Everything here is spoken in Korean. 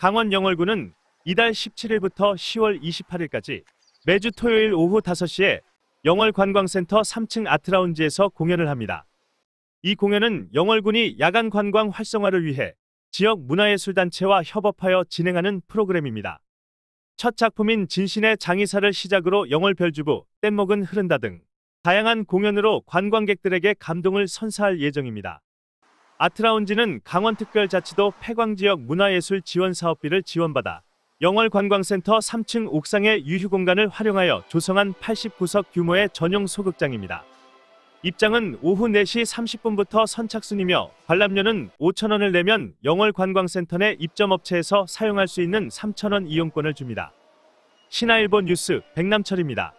강원 영월군은 이달 17일부터 10월 28일까지 매주 토요일 오후 5시에 영월관광센터 3층 아트라운지에서 공연을 합니다. 이 공연은 영월군이 야간 관광 활성화를 위해 지역 문화예술단체와 협업하여 진행하는 프로그램입니다. 첫 작품인 진신의 장의사를 시작으로 영월별주부, 뗏목은 흐른다 등 다양한 공연으로 관광객들에게 감동을 선사할 예정입니다. 아트라운지는 강원특별자치도 폐광지역 문화예술 지원 사업비를 지원받아 영월관광센터 3층 옥상의 유휴공간을 활용하여 조성한 89석 규모의 전용 소극장입니다. 입장은 오후 4시 30분부터 선착순이며 관람료는 5천원을 내면 영월관광센터 내 입점업체에서 사용할 수 있는 3천원 이용권을 줍니다. 신화일본 뉴스 백남철입니다.